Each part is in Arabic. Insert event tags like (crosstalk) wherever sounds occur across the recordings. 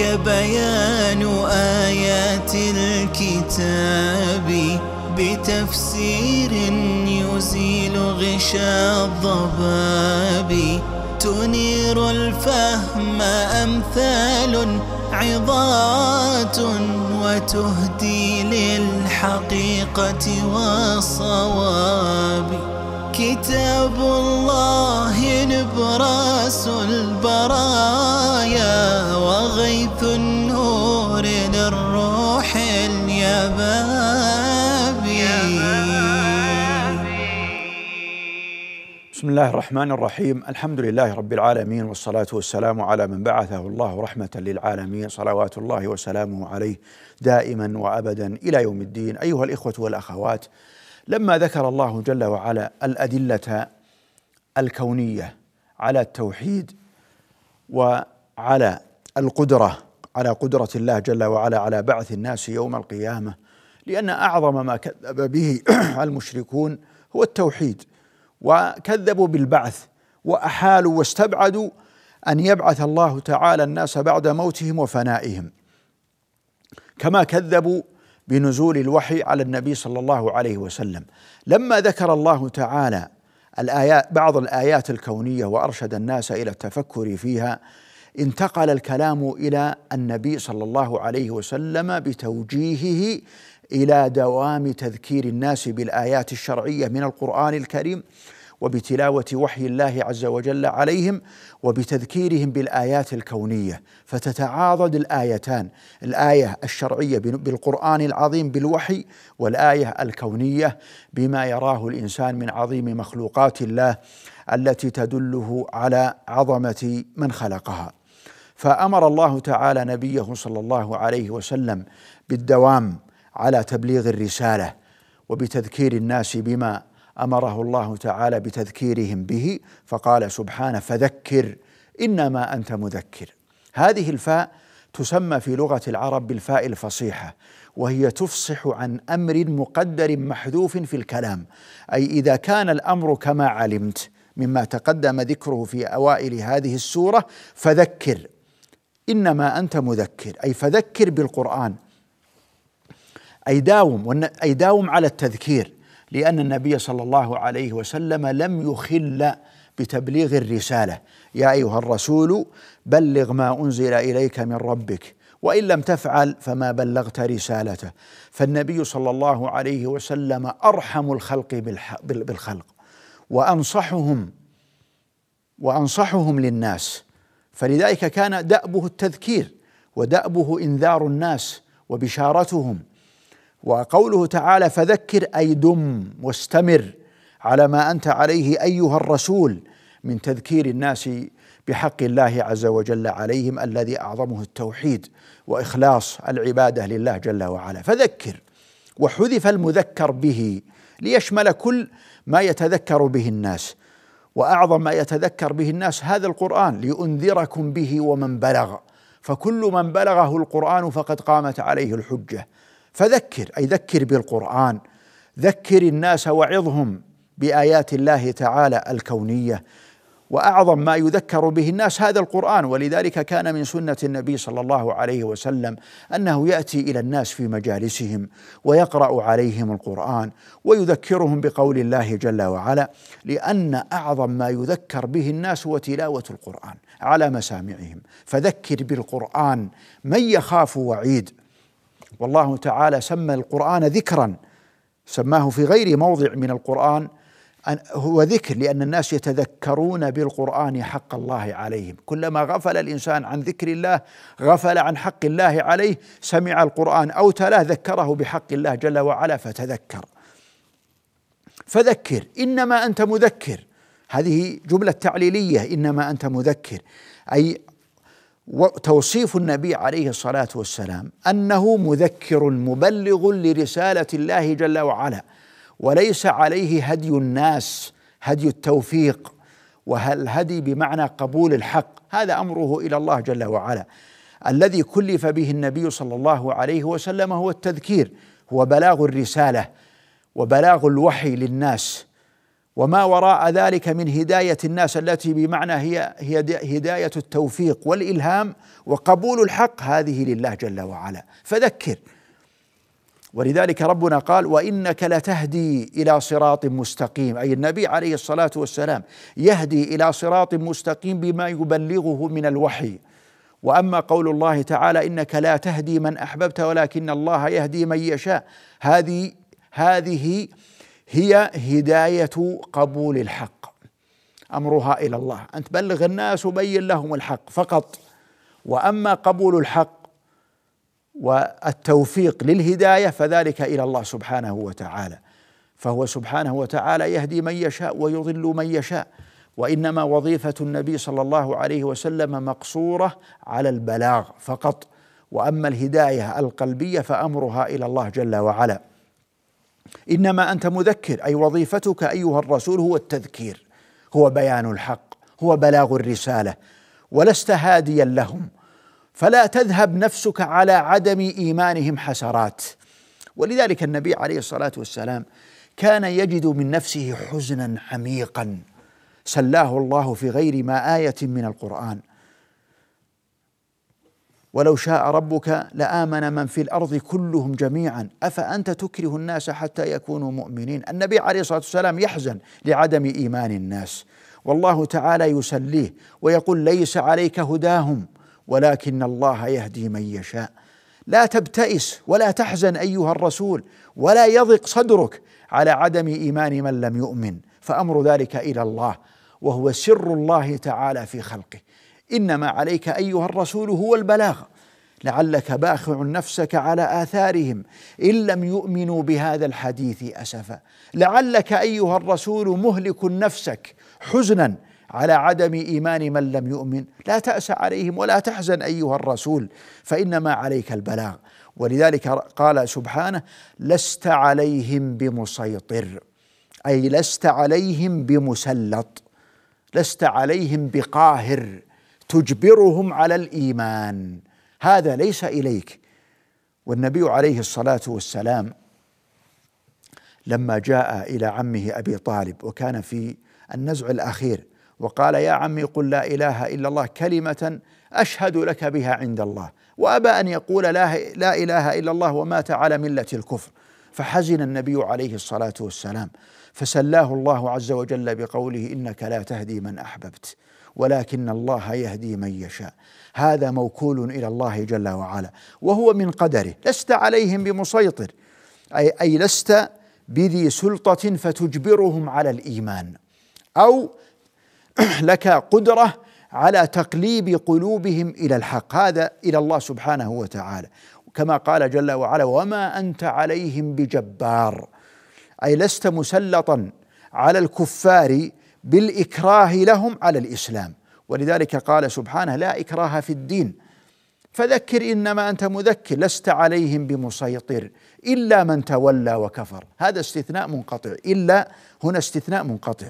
كبيان بيان آيات الكتاب بتفسير يزيل غشاء الضباب تنير الفهم أمثال عظات وتهدي للحقيقة والصواب كتاب الله نبراس البرايا وغيث النور للروح اليبابي بسم الله الرحمن الرحيم الحمد لله رب العالمين والصلاة والسلام على من بعثه الله رحمة للعالمين صلوات الله وسلامه عليه دائما وأبدا إلى يوم الدين أيها الإخوة والأخوات لما ذكر الله جل وعلا الأدلة الكونية على التوحيد وعلى القدرة على قدرة الله جل وعلا على بعث الناس يوم القيامة لأن أعظم ما كذب به (clears throat) المشركون هو التوحيد وكذبوا بالبعث وأحالوا واستبعدوا أن يبعث الله تعالى الناس بعد موتهم وفنائهم كما كذبوا بنزول الوحي على النبي صلى الله عليه وسلم لما ذكر الله تعالى الآيات بعض الآيات الكونية وأرشد الناس إلى التفكر فيها انتقل الكلام إلى النبي صلى الله عليه وسلم بتوجيهه إلى دوام تذكير الناس بالآيات الشرعية من القرآن الكريم وبتلاوه وحي الله عز وجل عليهم وبتذكيرهم بالايات الكونيه فتتعاضد الايتان الايه الشرعيه بالقران العظيم بالوحي والايه الكونيه بما يراه الانسان من عظيم مخلوقات الله التي تدله على عظمه من خلقها فامر الله تعالى نبيه صلى الله عليه وسلم بالدوام على تبليغ الرساله وبتذكير الناس بما امره الله تعالى بتذكيرهم به فقال سبحانه فذكر انما انت مذكر هذه الفاء تسمى في لغه العرب بالفاء الفصيحه وهي تفصح عن امر مقدر محذوف في الكلام اي اذا كان الامر كما علمت مما تقدم ذكره في اوائل هذه السوره فذكر انما انت مذكر اي فذكر بالقران اي داوم اي داوم على التذكير لأن النبي صلى الله عليه وسلم لم يخل بتبليغ الرسالة يا أيها الرسول بلغ ما أنزل إليك من ربك وإن لم تفعل فما بلغت رسالته فالنبي صلى الله عليه وسلم أرحم الخلق بالخلق وأنصحهم وأنصحهم للناس فلذلك كان دأبه التذكير ودأبه إنذار الناس وبشارتهم وقوله تعالى فذكر اي دم واستمر على ما انت عليه ايها الرسول من تذكير الناس بحق الله عز وجل عليهم الذي اعظمه التوحيد واخلاص العباده لله جل وعلا فذكر وحذف المذكر به ليشمل كل ما يتذكر به الناس واعظم ما يتذكر به الناس هذا القران لانذركم به ومن بلغ فكل من بلغه القران فقد قامت عليه الحجه فذكر اي ذكر بالقران ذكر الناس وعظهم بايات الله تعالى الكونيه واعظم ما يذكر به الناس هذا القران ولذلك كان من سنه النبي صلى الله عليه وسلم انه ياتي الى الناس في مجالسهم ويقرا عليهم القران ويذكرهم بقول الله جل وعلا لان اعظم ما يذكر به الناس هو تلاوه القران على مسامعهم فذكر بالقران من يخاف وعيد والله تعالى سمى القرآن ذكرا سماه في غير موضع من القرآن هو ذكر لأن الناس يتذكرون بالقرآن حق الله عليهم كلما غفل الإنسان عن ذكر الله غفل عن حق الله عليه سمع القرآن أو تلاه ذكره بحق الله جل وعلا فتذكر فذكر إنما أنت مذكر هذه جملة تعليلية إنما أنت مذكر أي وتوصيف النبي عليه الصلاه والسلام انه مذكر مبلغ لرساله الله جل وعلا وليس عليه هدي الناس هدي التوفيق وهل هدي بمعنى قبول الحق هذا امره الى الله جل وعلا الذي كلف به النبي صلى الله عليه وسلم هو التذكير هو بلاغ الرساله وبلاغ الوحي للناس وما وراء ذلك من هدايه الناس التي بمعنى هي هي هدايه التوفيق والالهام وقبول الحق هذه لله جل وعلا فذكر ولذلك ربنا قال وانك لتهدي الى صراط مستقيم اي النبي عليه الصلاه والسلام يهدي الى صراط مستقيم بما يبلغه من الوحي واما قول الله تعالى انك لا تهدي من احببت ولكن الله يهدي من يشاء هذه هذه هي هدايه قبول الحق امرها الى الله أن تبلغ الناس وبين لهم الحق فقط واما قبول الحق والتوفيق للهدايه فذلك الى الله سبحانه وتعالى فهو سبحانه وتعالى يهدي من يشاء ويضل من يشاء وانما وظيفه النبي صلى الله عليه وسلم مقصوره على البلاغ فقط واما الهدايه القلبيه فامرها الى الله جل وعلا انما انت مذكر اي وظيفتك ايها الرسول هو التذكير هو بيان الحق هو بلاغ الرساله ولست هاديا لهم فلا تذهب نفسك على عدم ايمانهم حسرات ولذلك النبي عليه الصلاه والسلام كان يجد من نفسه حزنا عميقا سلاه الله في غير ما ايه من القران ولو شاء ربك لآمن من في الأرض كلهم جميعا أفأنت تكره الناس حتى يكونوا مؤمنين النبي عليه الصلاة والسلام يحزن لعدم إيمان الناس والله تعالى يسليه ويقول ليس عليك هداهم ولكن الله يهدي من يشاء لا تبتئس ولا تحزن أيها الرسول ولا يضق صدرك على عدم إيمان من لم يؤمن فأمر ذلك إلى الله وهو سر الله تعالى في خلقه انما عليك ايها الرسول هو البلاغ لعلك باخع نفسك على اثارهم ان لم يؤمنوا بهذا الحديث اسفا لعلك ايها الرسول مهلك نفسك حزنا على عدم ايمان من لم يؤمن لا تاس عليهم ولا تحزن ايها الرسول فانما عليك البلاغ ولذلك قال سبحانه لست عليهم بمسيطر اي لست عليهم بمسلط لست عليهم بقاهر تجبرهم على الايمان هذا ليس اليك والنبي عليه الصلاه والسلام لما جاء الى عمه ابي طالب وكان في النزع الاخير وقال يا عمي قل لا اله الا الله كلمه اشهد لك بها عند الله وابى ان يقول لا, لا اله الا الله ومات على مله الكفر فحزن النبي عليه الصلاه والسلام فسلاه الله عز وجل بقوله انك لا تهدي من احببت ولكن الله يهدي من يشاء هذا موكول الى الله جل وعلا وهو من قدره لست عليهم بمسيطر اي اي لست بذي سلطه فتجبرهم على الايمان او (clears throat) لك قدره على تقليب قلوبهم الى الحق هذا الى الله سبحانه وتعالى كما قال جل وعلا وما انت عليهم بجبار اي لست مسلطا على الكفار بالإكراه لهم على الإسلام ولذلك قال سبحانه لا إكراه في الدين فذكر إنما أنت مذكر لست عليهم بمسيطر إلا من تولى وكفر هذا استثناء منقطع إلا هنا استثناء منقطع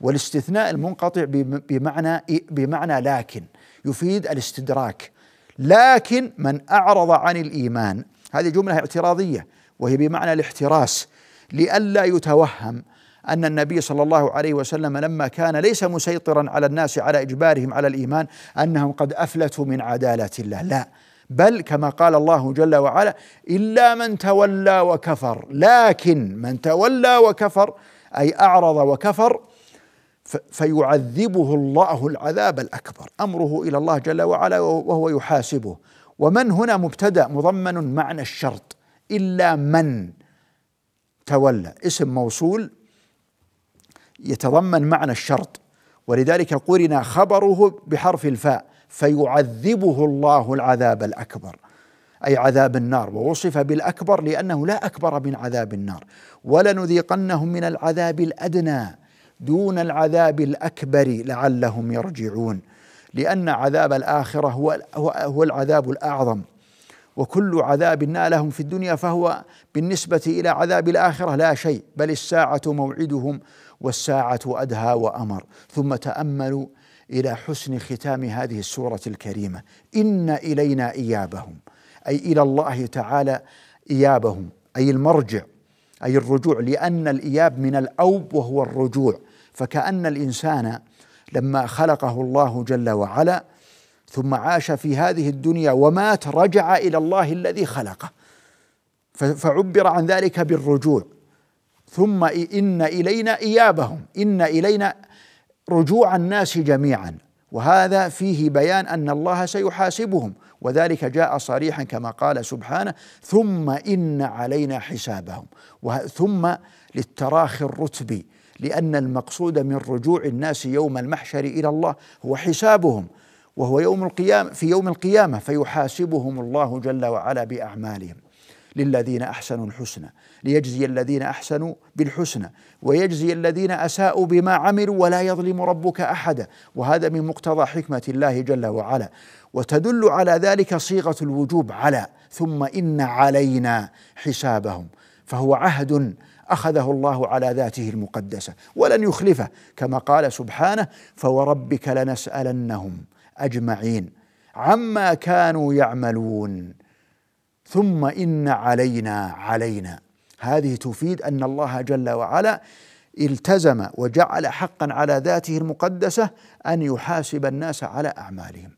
والاستثناء المنقطع بمعنى بمعنى لكن يفيد الاستدراك لكن من أعرض عن الإيمان هذه جملة اعتراضية وهي بمعنى الاحتراس لئلا يتوهم أن النبي صلى الله عليه وسلم لما كان ليس مسيطرا على الناس على إجبارهم على الإيمان أنهم قد أفلتوا من عدالة الله لا بل كما قال الله جل وعلا إلا من تولى وكفر لكن من تولى وكفر أي أعرض وكفر فيعذبه الله العذاب الأكبر أمره إلى الله جل وعلا وهو يحاسبه ومن هنا مبتدأ مضمن معنى الشرط إلا من تولى اسم موصول يتضمن معنى الشرط ولذلك قرن خبره بحرف الفاء فيعذبه الله العذاب الاكبر اي عذاب النار ووصف بالاكبر لانه لا اكبر من عذاب النار ولنذيقنهم من العذاب الادنى دون العذاب الاكبر لعلهم يرجعون لان عذاب الاخره هو هو العذاب الاعظم وكل عذاب نالهم في الدنيا فهو بالنسبة إلى عذاب الآخرة لا شيء بل الساعة موعدهم والساعة أدهى وأمر ثم تأملوا إلى حسن ختام هذه السورة الكريمة إن إلينا إيابهم أي إلى الله تعالى إيابهم أي المرجع أي الرجوع لأن الإياب من الأوب وهو الرجوع فكأن الإنسان لما خلقه الله جل وعلا ثم عاش في هذه الدنيا ومات رجع الى الله الذي خلقه فعبر عن ذلك بالرجوع ثم ان الينا ايابهم ان الينا رجوع الناس جميعا وهذا فيه بيان ان الله سيحاسبهم وذلك جاء صريحا كما قال سبحانه ثم ان علينا حسابهم ثم للتراخي الرتبي لان المقصود من رجوع الناس يوم المحشر الى الله هو حسابهم وهو يوم القيامة في يوم القيامة فيحاسبهم الله جل وعلا بأعمالهم للذين أحسنوا الحسنى ليجزي الذين أحسنوا بالحسنى ويجزي الذين أساءوا بما عملوا ولا يظلم ربك أحدا وهذا من مقتضى حكمة الله جل وعلا وتدل على ذلك صيغة الوجوب على ثم إن علينا حسابهم فهو عهد اخذه الله على ذاته المقدسه ولن يخلفه كما قال سبحانه فوربك لنسالنهم اجمعين عما كانوا يعملون ثم ان علينا علينا هذه تفيد ان الله جل وعلا التزم وجعل حقا على ذاته المقدسه ان يحاسب الناس على اعمالهم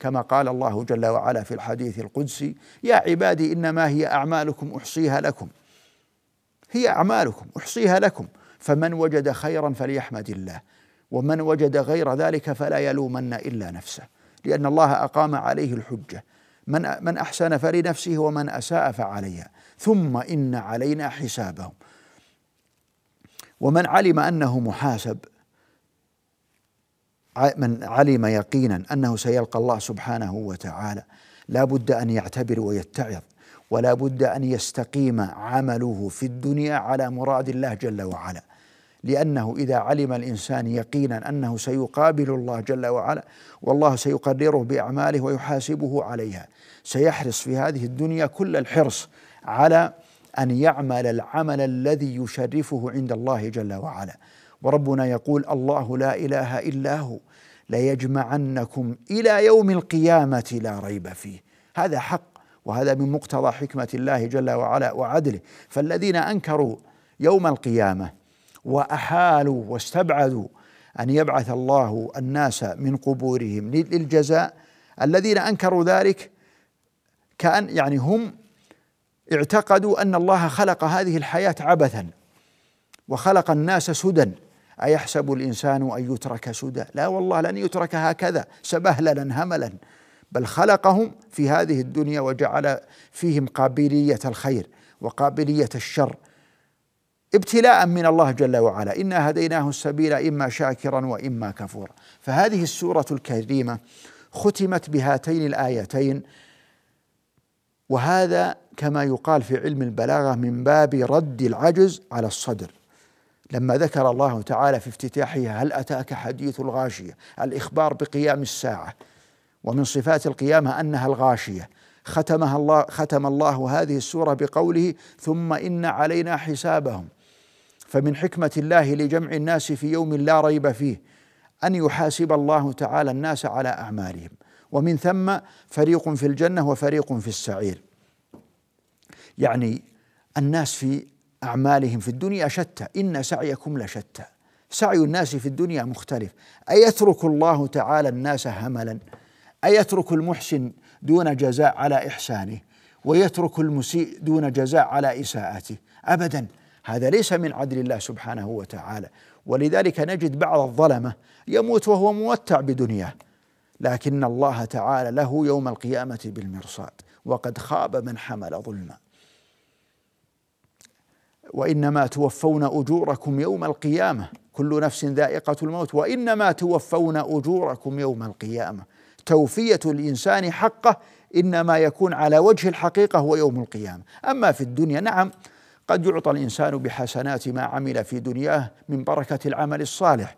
كما قال الله جل وعلا في الحديث القدسي يا عبادي انما هي اعمالكم احصيها لكم هي اعمالكم احصيها لكم فمن وجد خيرا فليحمد الله ومن وجد غير ذلك فلا يلومن الا نفسه لان الله اقام عليه الحجه من من احسن فلنفسه ومن اساء فعليها ثم ان علينا حسابهم ومن علم انه محاسب من علم يقينا انه سيلقى الله سبحانه وتعالى لا بد ان يعتبر ويتعظ ولا بد ان يستقيم عمله في الدنيا على مراد الله جل وعلا لأنه إذا علم الإنسان يقينا أنه سيقابل الله جل وعلا والله سيقرره بأعماله ويحاسبه عليها سيحرص في هذه الدنيا كل الحرص على أن يعمل العمل الذي يشرفه عند الله جل وعلا وربنا يقول الله لا إله إلا هو ليجمعنكم إلى يوم القيامة لا ريب فيه هذا حق وهذا من مقتضى حكمة الله جل وعلا وعدله فالذين أنكروا يوم القيامة واحالوا واستبعدوا ان يبعث الله الناس من قبورهم للجزاء الذين انكروا ذلك كان يعني هم اعتقدوا ان الله خلق هذه الحياه عبثا وخلق الناس سدى ايحسب الانسان ان يترك سدى لا والله لن يترك هكذا سبهللا هملا بل خلقهم في هذه الدنيا وجعل فيهم قابليه الخير وقابليه الشر ابتلاء من الله جل وعلا انا هديناه السبيل اما شاكرا واما كفورا فهذه السوره الكريمه ختمت بهاتين الايتين وهذا كما يقال في علم البلاغه من باب رد العجز على الصدر لما ذكر الله تعالى في افتتاحها هل اتاك حديث الغاشيه الاخبار بقيام الساعه ومن صفات القيامه انها الغاشيه ختمها الله ختم الله هذه السوره بقوله ثم ان علينا حسابهم فمن حكمة الله لجمع الناس في يوم لا ريب فيه أن يحاسب الله تعالى الناس على أعمالهم ومن ثم فريق في الجنة وفريق في السعير يعني الناس في أعمالهم في الدنيا شتى إن سعيكم لشتى سعي الناس في الدنيا مختلف أيترك الله تعالى الناس هملا أيترك المحسن دون جزاء على إحسانه ويترك المسيء دون جزاء على إساءته أبدا هذا ليس من عدل الله سبحانه وتعالى ولذلك نجد بعض الظلمه يموت وهو موتع بدنياه لكن الله تعالى له يوم القيامه بالمرصاد وقد خاب من حمل ظلما وانما توفون اجوركم يوم القيامه كل نفس ذائقه الموت وانما توفون اجوركم يوم القيامه توفيه الانسان حقه انما يكون على وجه الحقيقه هو يوم القيامه اما في الدنيا نعم قد يعطى الانسان بحسنات ما عمل في دنياه من بركه العمل الصالح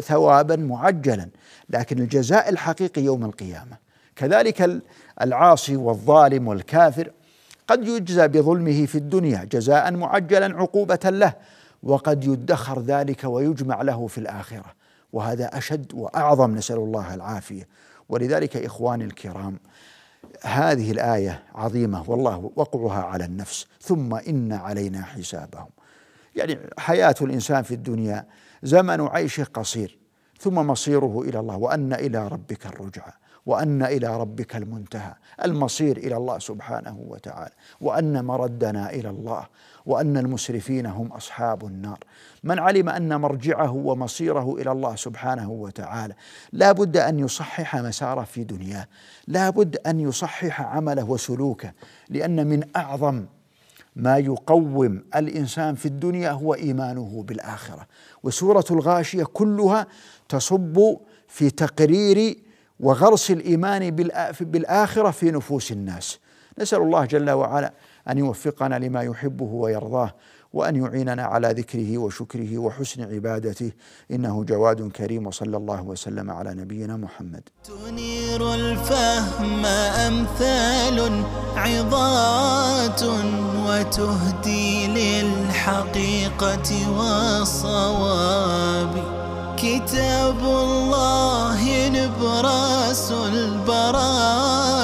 ثوابا معجلا لكن الجزاء الحقيقي يوم القيامه كذلك العاصي والظالم والكافر قد يجزى بظلمه في الدنيا جزاء معجلا عقوبه له وقد يدخر ذلك ويجمع له في الاخره وهذا اشد واعظم نسال الله العافيه ولذلك اخواني الكرام هذه الآية عظيمة والله وقعها على النفس ثم إن علينا حسابهم يعني حياة الإنسان في الدنيا زمن عيشه قصير ثم مصيره إلى الله وأن إلى ربك الرجعة وأن إلى ربك المنتهى المصير إلى الله سبحانه وتعالى وأن مردنا إلى الله وان المسرفين هم اصحاب النار من علم ان مرجعه ومصيره الى الله سبحانه وتعالى لا بد ان يصحح مساره في دنياه لا بد ان يصحح عمله وسلوكه لان من اعظم ما يقوم الانسان في الدنيا هو ايمانه بالاخره وسوره الغاشيه كلها تصب في تقرير وغرس الايمان بالاخره في نفوس الناس نسال الله جل وعلا ان يوفقنا لما يحبه ويرضاه وان يعيننا على ذكره وشكره وحسن عبادته انه جواد كريم وصلى الله وسلم على نبينا محمد. تنير الفهم امثال عظات وتهدي للحقيقه والصواب. كتاب الله نبراس البراء